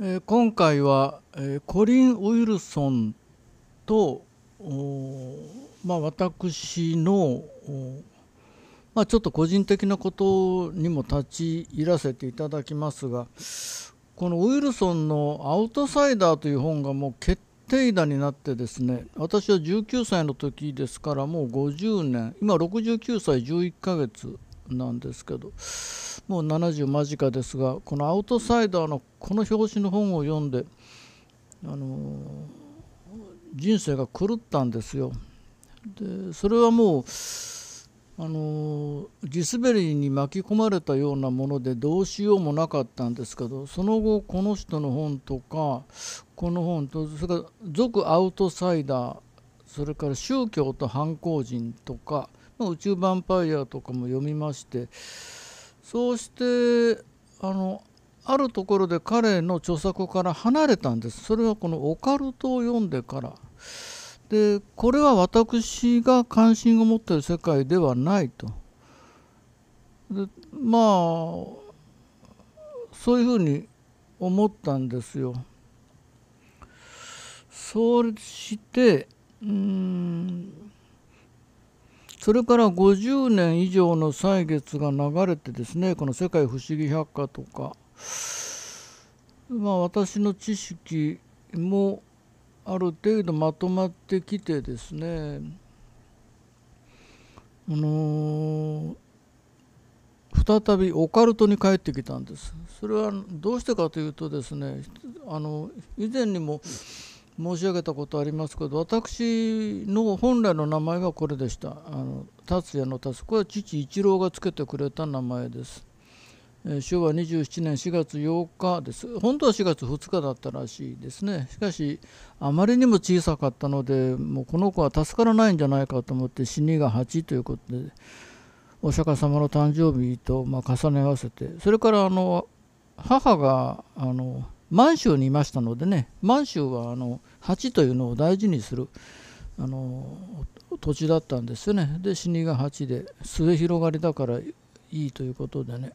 え今回は、えコリン・ウィルソンと、まあ、私の、まあ、ちょっと個人的なことにも立ち入らせていただきますがこのウィルソンの「アウトサイダー」という本がもう決定打になってですね私は19歳の時ですからもう50年今69歳11ヶ月なんですけどもう70間近ですがこの「アウトサイダー」のこの表紙の本を読んで、あの人生が狂ったんですよ。でそれはもうあの地滑りに巻き込まれたようなものでどうしようもなかったんですけどその後この人の本とかこの本とそれから「俗アウトサイダー」それから「宗教と反抗人」とか宇宙ヴァンパイアとかも読みましてそうしてあのあるところで彼の著作から離れたんですそれはこの「オカルト」を読んでからでこれは私が関心を持っている世界ではないとでまあそういうふうに思ったんですよ。そうしてうんそれから50年以上の歳月が流れてですねこの「世界不思議百科」とかまあ私の知識もある程度まとまってきてですねあのー、再びオカルトに帰ってきたんですそれはどうしてかというとですねあの以前にも、申し上げたことありますけど私の本来の名前はこれでしたあの達也の達これは父一郎がつけてくれた名前です、えー、昭和27年4月8日です本当は4月2日だったらしいですねしかしあまりにも小さかったのでもうこの子は助からないんじゃないかと思って死にが8ということでお釈迦様の誕生日とま重ね合わせてそれからあの母があの満州にいましたのでね満州はあの鉢というのを大事にするあの土地だったんですよねで死にが鉢で末広がりだからいいということでね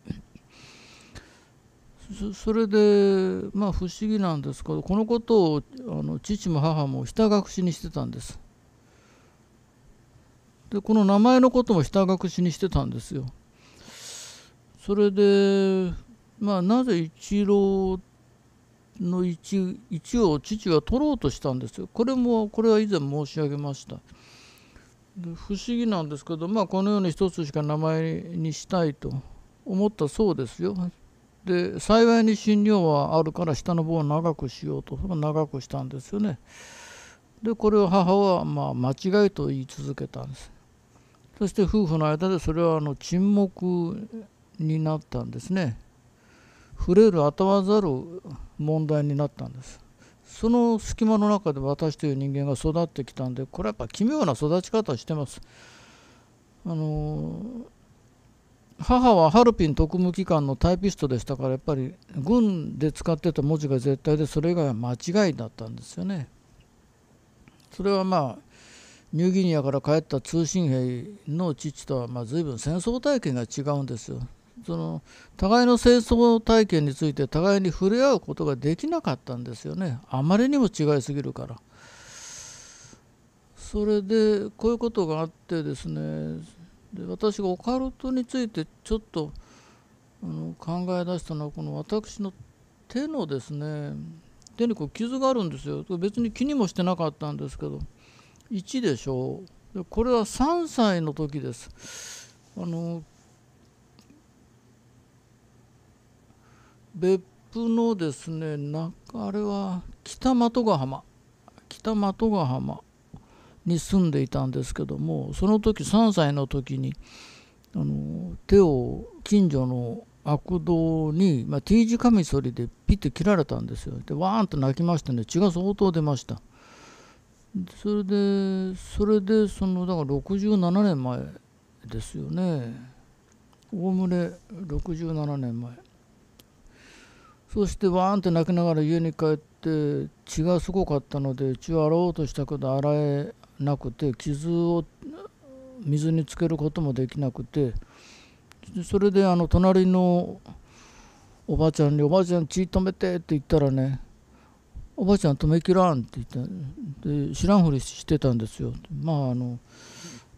それでまあ不思議なんですけどこのことをあの父も母もひた隠しにしてたんですでこの名前のこともひた隠しにしてたんですよそれでまあなぜ一郎っての一一を父は取ろうとしたんですよ。これもこれは以前申し上げました。不思議なんですけど、まあ、このように一つしか名前にしたいと思ったそうですよ。で幸いに診療はあるから下の棒を長くしようと長くしたんですよね。でこれを母はまあ間違いと言い続けたんです。そして夫婦の間でそれはあの沈黙になったんですね。触れる頭ざる問題になったんですその隙間の中で私という人間が育ってきたんでこれはやっぱ奇妙な育ち方してますあの母はハルピン特務機関のタイピストでしたからやっぱり軍で使ってた文字が絶対でそれ以外は間違いだったんですよねそれはまあニューギニアから帰った通信兵の父とはまあ随分戦争体験が違うんですよその互いの戦争体験について互いに触れ合うことができなかったんですよねあまりにも違いすぎるから。それでこういうことがあってですねで私がオカルトについてちょっとあの考え出したのはこの私の手のですね手にこう傷があるんですよ別に気にもしてなかったんですけど1でしょうでこれは3歳の時ですあの別府のですねなあれは北的ヶ浜北的ヶ浜に住んでいたんですけどもその時3歳の時にあの手を近所の悪道に、まあ、T 字カミソリでピッて切られたんですよでわーんと泣きましてね血が相当出ましたそれでそれでそのだから67年前ですよねおおむね67年前。そしてわーんって泣きながら家に帰って血がすごかったので血を洗おうとしたけど洗えなくて傷を水につけることもできなくてそれであの隣のおばあちゃんに「おばあちゃん血止めて」って言ったらね「おばあちゃん止めきらん」って言ってで知らんふりしてたんですよ。まああの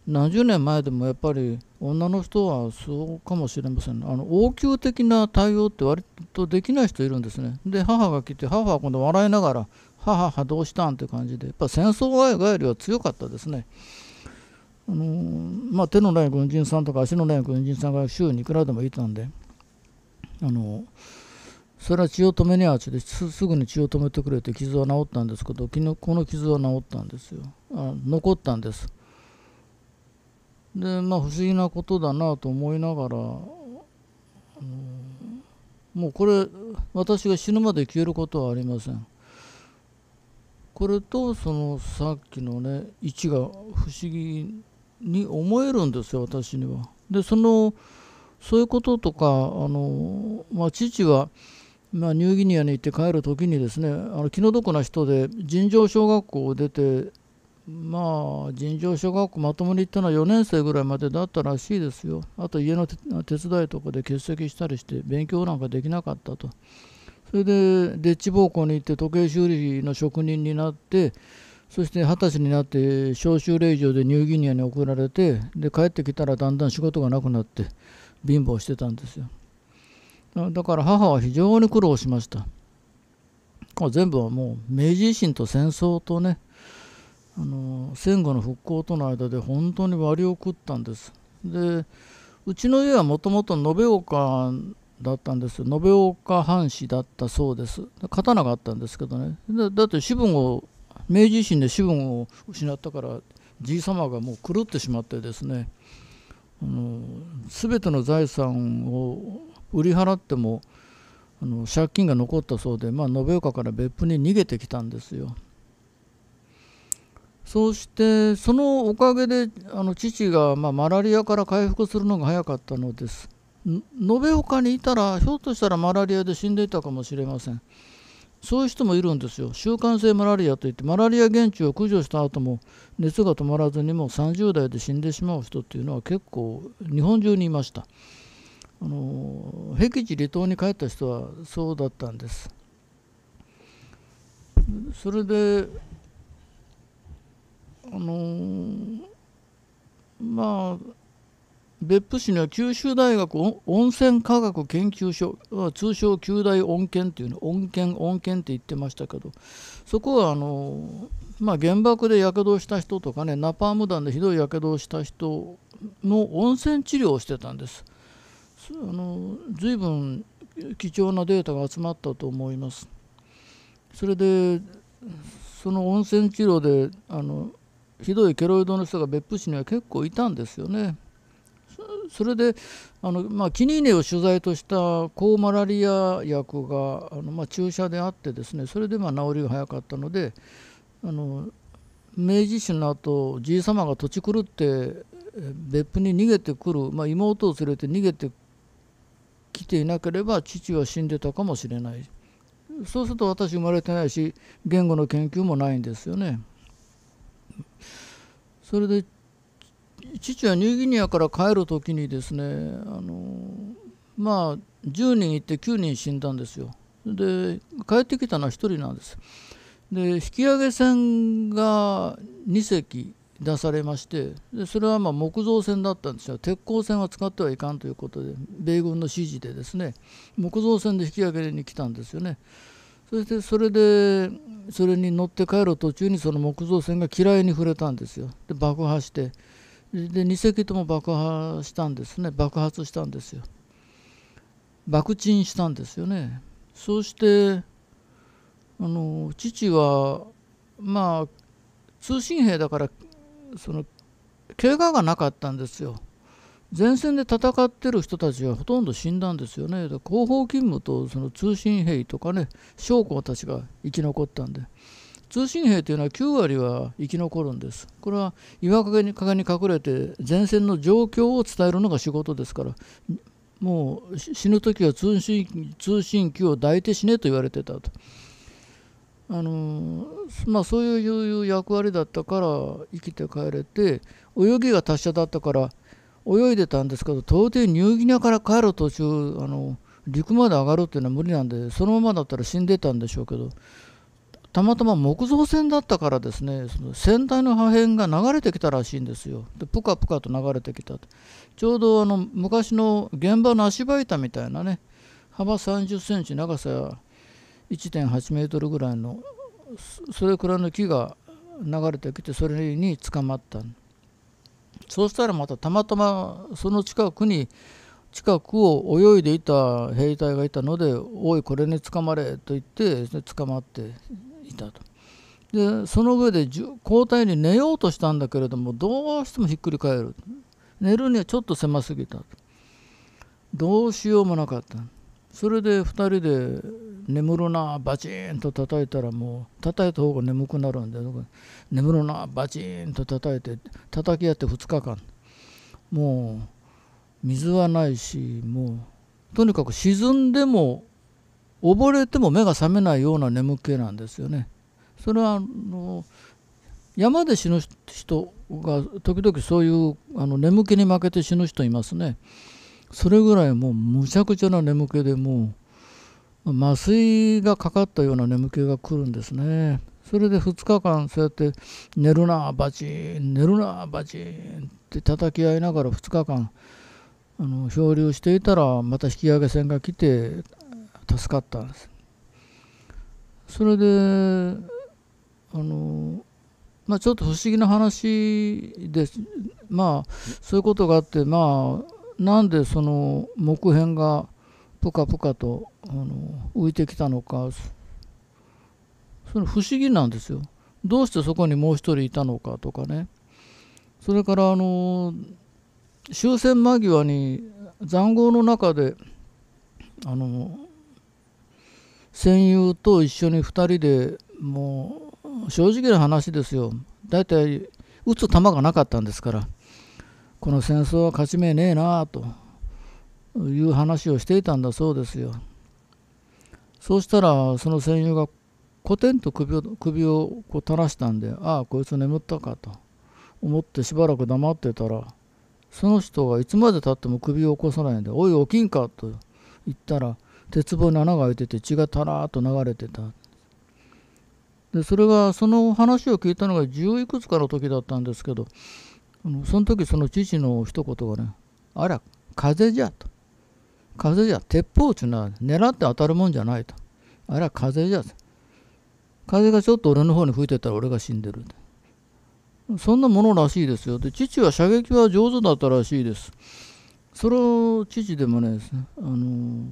何十年前でもやっぱり女の人はそうかもしれません、あの応急的な対応って割とできない人いるんですねで母が来て母は今度笑いながら「母はどうしたん?」って感じでやっぱ戦争外よりは強かったですねあのまあ、手のない軍人さんとか足のない軍人さんが週にいくらでもいたんであのそれは血を止めにゃあちですすぐに血を止めてくれて傷は治ったんですけどこの傷は治ったんですよあ残ったんです。でまあ不思議なことだなと思いながら、もうこれ私が死ぬまで消えることはありません。これとそのさっきのね位置が不思議に思えるんですよ私には。でそのそういうこととかあの、まあ、父は、まあ、ニューギニアに行って帰る時にですねあの気の毒な人で尋常小学校を出てまあ尋常小学校まともに行ったのは4年生ぐらいまでだったらしいですよあと家の手伝いとかで欠席したりして勉強なんかできなかったとそれででっち奉公に行って時計修理の職人になってそして二十歳になって召集令状でニューギニアに送られてで帰ってきたらだんだん仕事がなくなって貧乏してたんですよだから母は非常に苦労しました全部はもう明治維新と戦争とねあの戦後の復興との間で本当に割を食ったんですでうちの家はもともと延岡だったんです延岡藩士だったそうです刀があったんですけどねだって主文を明治維新で主分を失ったからじい様がもう狂ってしまってですねあの全ての財産を売り払ってもあの借金が残ったそうで、まあ、延岡から別府に逃げてきたんですよ。そうしてそのおかげであの父が、まあ、マラリアから回復するのが早かったのです。延岡にいたらひょっとしたらマラリアで死んでいたかもしれません。そういう人もいるんですよ。習慣性マラリアといってマラリア原虫を駆除した後も熱が止まらずにもう30代で死んでしまう人っていうのは結構日本中にいました。あの僻地離島に帰った人はそうだったんです。それであのー、まあ別府市には九州大学温泉科学研究所通称九大温研というの温研温研って言ってましたけどそこはあの、まあ、原爆でやけどした人とかねナパーム弾でひどいやけどをした人の温泉治療をしてたんです。あの随分貴重なデータが集まったと思います。それでその温泉治療であのひどいケロイドの人が別府市には結構いたんですよね。それであの、まあ、キニーネを取材とした抗マラリア薬があの、まあ、注射であってですねそれでまあ治りが早かったのであの明治維新の後じい様が土地狂って別府に逃げてくる、まあ、妹を連れて逃げてきていなければ父は死んでたかもしれないそうすると私生まれてないし言語の研究もないんですよね。それで父はニューギニアから帰る時にですねあのまあ10人いて9人死んだんですよで帰ってきたのは1人なんですで引き上げ船が2隻出されましてでそれはま木造船だったんですが鉄鋼船は使ってはいかんということで米軍の指示でですね木造船で引き上げに来たんですよね。そしてそれでそれに乗って帰る途中にその木造船が嫌いに触れたんですよで爆破してで2隻とも爆破したんですね爆発したんですよ爆沈したんですよねそうしてあの父はまあ通信兵だからその怪我がなかったんですよ前線で戦ってる人たちはほとんど死んだんですよね後方勤務とその通信兵とかね将校たちが生き残ったんで通信兵というのは9割は生き残るんですこれは岩陰に陰に隠れて前線の状況を伝えるのが仕事ですからもう死ぬ時は通信通信機を抱いて死ねと言われてたと。あのまあ、そういう役割だったから生きて帰れて泳ぎが達者だったから泳いでたんですけど到底ニューギニアから帰る途中あの陸まで上がるっていうのは無理なんでそのままだったら死んでたんでしょうけどたまたま木造船だったからですねその船体の破片が流れてきたらしいんですよでプカプカと流れてきたちょうどあの昔の現場の足場板みたいなね幅30センチ長さ1.8メートルぐらいのそれくらいの木が流れてきてそれに捕まった。そうしたらまたたまたまその近くに近くを泳いでいた兵隊がいたので「おいこれに捕まれ」と言って捕まっていたと。でその上で交代に寝ようとしたんだけれどもどうしてもひっくり返る寝るにはちょっと狭すぎたどうしようもなかったそれで2人で眠るなバチンと叩いたらもう叩いた方が眠くなるんで眠るなバチンと叩いて叩き合って2日間もう水はないしもうとにかく沈んでも溺れても目が覚めないような眠気なんですよね。それはあの山で死ぬ人が時々そういうあの眠気に負けて死ぬ人いますね。それぐらいもうむちゃくちゃな眠気でもう麻酔がかかったような眠気が来るんですねそれで2日間そうやって寝るなバチン寝るなバチンって叩き合いながら2日間あの漂流していたらまた引き上げ船が来て助かったんですそれであのまあ、ちょっと不思議な話ですまあそういうことがあってまあなんでその木片がぷかぷかとあの浮いてきたのかその不思議なんですよ。どうしてそこにもう一人いたのかとかねそれからあの終戦間際に塹壕の中であの戦友と一緒に2人でもう正直な話ですよ大体打つ球がなかったんですからこの戦争は勝ち目ねえなあという話をしていたんだそうですよ。そうしたらその戦友がコテンと首を首をこう垂らしたんでああこいつ眠ったかと思ってしばらく黙ってたらその人がいつまでたっても首を起こさないんで「おい起きんか」と言ったら鉄棒に穴が開いてて血がたらーっと流れてた。でそれがその話を聞いたのが十いくつかの時だったんですけどその時その父の一言がね「あら風じゃ」と「風じゃ鉄砲っちゅうのは狙って当たるもんじゃない」と「あら風じゃ」と「風がちょっと俺の方に吹いてたら俺が死んでる」そんなものらしいですよで父は射撃は上手だったらしいですその父でもねあの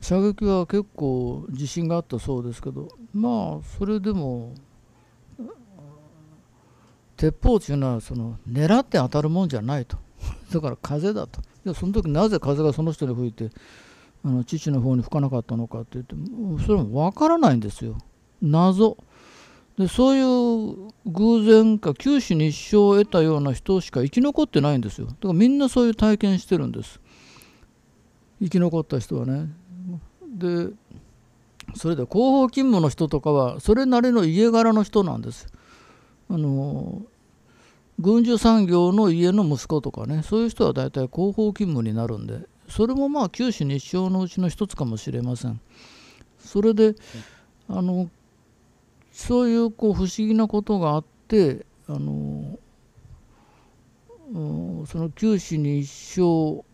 射撃は結構自信があったそうですけどまあそれでも鉄砲というのはその狙って当たるもんじゃないと だから風だといやその時なぜ風がその人に吹いてあの父の方に吹かなかったのかって言ってそれも分からないんですよ謎でそういう偶然か九死に一生を得たような人しか生き残ってないんですよだからみんなそういう体験してるんです生き残った人はねでそれで広報勤務の人とかはそれなりの家柄の人なんですあの軍需産業の家の息子とかねそういう人は大体広報勤務になるんでそれもまあ九に日生のうちの一つかもしれません。それであのそういうこう不思議なことがあってあの、うん、その九死に一生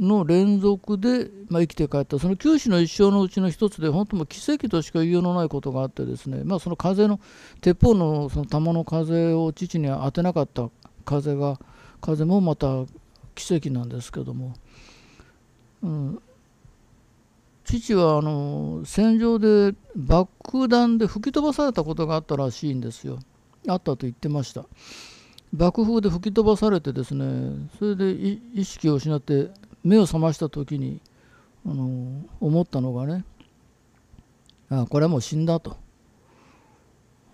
の連続で、まあ、生きて帰ったその九死の一生のうちの一つで本当も奇跡としか言いようのないことがあってですね、まあ、その風の鉄砲のその弾の風を父に当てなかった風が風もまた奇跡なんですけども、うん、父はあの戦場で爆弾で吹き飛ばされたことがあったらしいんですよあったと言ってました爆風で吹き飛ばされてですねそれで意識を失って目を覚ました時にあの思ったのがねあこれはもう死んだと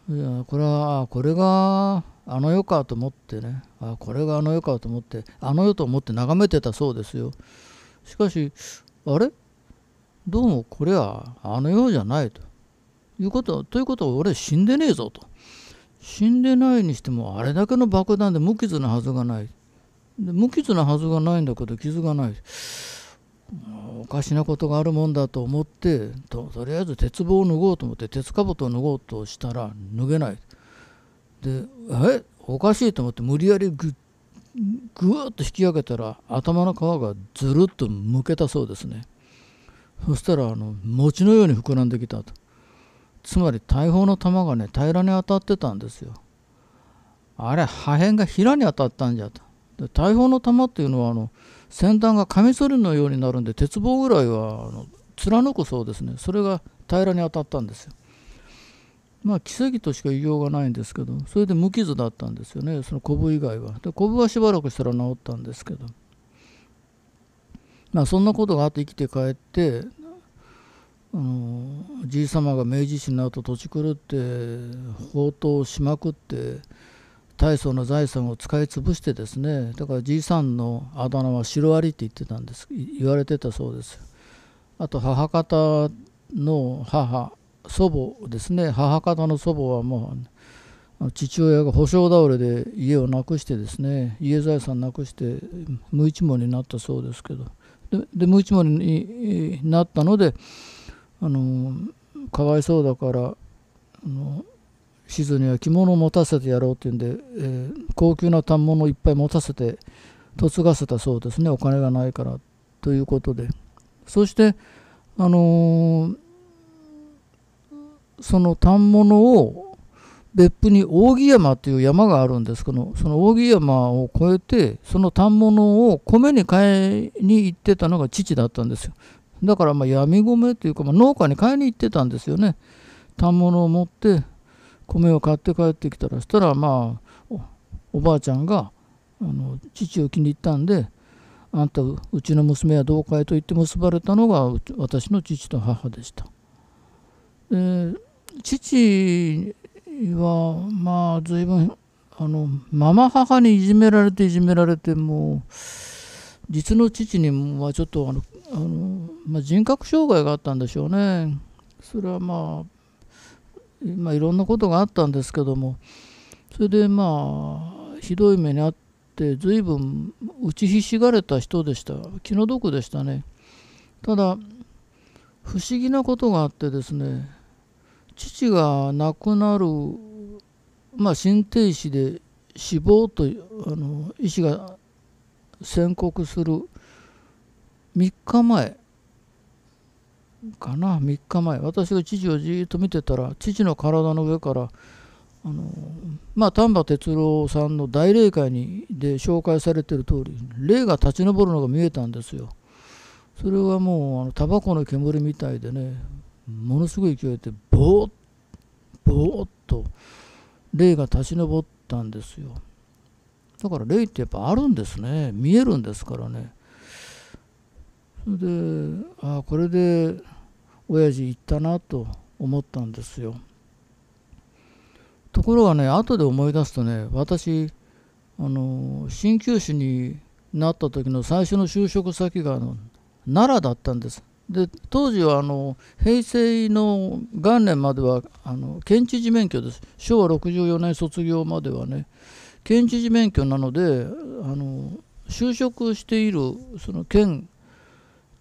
いやこれはこれがあの世かと思ってねあこれがあの世かと思ってあの世と思って眺めてたそうですよしかしあれどうもこれはあの世じゃないということということは俺死んでねえぞと死んでないにしてもあれだけの爆弾で無傷なはずがないで無傷なはずがないんだけど傷がないおかしなことがあるもんだと思ってととりあえず鉄棒を脱ごうと思って鉄かぶとを脱ごうとしたら脱げないでえおかしいと思って無理やりぐぐわっと引き上げたら頭の皮がずるっとむけたそうですねそしたらあの餅のように膨らんできたとつまり大砲の弾がね平らに当たってたんですよあれ破片が平に当たったんじゃとで大砲の弾っていうのはあの先端がカミソリのようになるんで鉄棒ぐらいはあの貫くそうですねそれが平らに当たったんですよ。まあ奇跡としか言いようがないんですけどそれで無傷だったんですよねそのコブ以外は。でコブはしばらくしたら治ったんですけど。まあ、そんなことがあって生きて帰ってあのじい様が明治維新の後土地狂って放蕩しまくって大層な財産を使い潰してですねだからじいさんのあだ名はシロアリって言ってたんです言われてたそうですあと母方の母祖母ですね母方の祖母はもう父親が保証倒れで家をなくしてですね家財産なくして無一文になったそうですけどで無一文になったのであのかわいそうだからあの静には着物を持たせてやろうっていうんで、えー、高級な反物をいっぱい持たせて嫁がせたそうですねお金がないからということでそしてあのー、その反物を別府に扇山という山があるんですけどその扇山を越えてその反物を米に買いに行ってたのが父だったんですよだからまあ闇米というか、まあ、農家に買いに行ってたんですよね反物を持って米を買って帰ってきたらしたらまあおばあちゃんがあの父を気に入ったんで「あんたうちの娘は同会と言って結ばれたのが私の父と母でした。で父はまあ随分あのママ母にいじめられていじめられてもう実の父にはちょっとあのあの、まあ、人格障害があったんでしょうね。それはまあまあ、いろんなことがあったんですけどもそれでまあひどい目に遭って随分打ちひしがれた人でした気の毒でしたねただ不思議なことがあってですね父が亡くなる、まあ、心停止で死亡とあの医師が宣告する3日前かな3日前私が父をじっと見てたら父の体の上からあのまあ丹波哲郎さんの大霊界にで紹介されてる通り霊が立ち上るのが見えたんですよ。それはもうあのタバコの煙みたいでねものすごい勢いでボーッボーッと霊が立ち上ったんですよ。だから霊ってやっぱあるんですね見えるんですからね。でああこれで親父行ったなと思ったんですよところがね後で思い出すとね私あの鍼灸師になった時の最初の就職先があの奈良だったんですで当時はあの平成の元年まではあの県知事免許です昭和64年卒業まではね県知事免許なのであの就職しているその県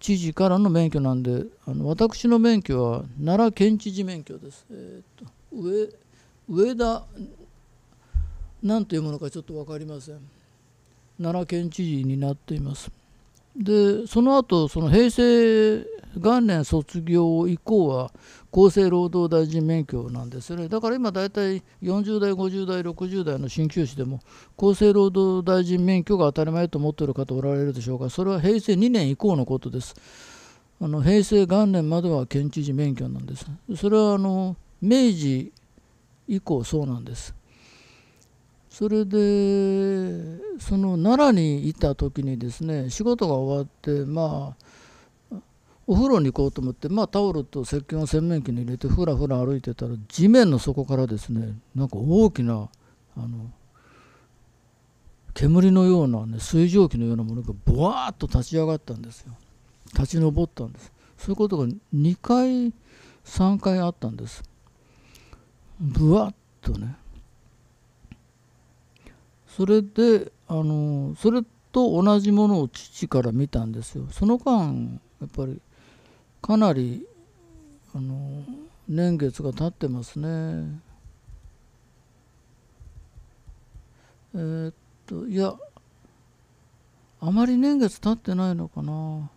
知事からの免許なんであの私の免許は奈良県知事免許です、えー、と上上田んていうものかちょっと分かりません奈良県知事になっていますでその後その平成元年卒業以降は厚生労働大臣免許なんですよねだから今大体40代50代60代の鍼灸師でも厚生労働大臣免許が当たり前と思っている方おられるでしょうがそれは平成2年以降のことですあの平成元年までは県知事免許なんですそれはあの明治以降そうなんですそれでその奈良にいた時にですね仕事が終わってまあお風呂に行こうと思って、まあ、タオルと石鹸を洗面器に入れてふらふら歩いてたら地面の底からですねなんか大きなあの煙のような、ね、水蒸気のようなものがボワーッと立ち上がったんですよ立ち上ったんですそういうことが2回3回あったんですぶわっとねそれであのそれと同じものを父から見たんですよその間やっぱりかなりあの年月が経ってますね。えー、っといやあまり年月経ってないのかな。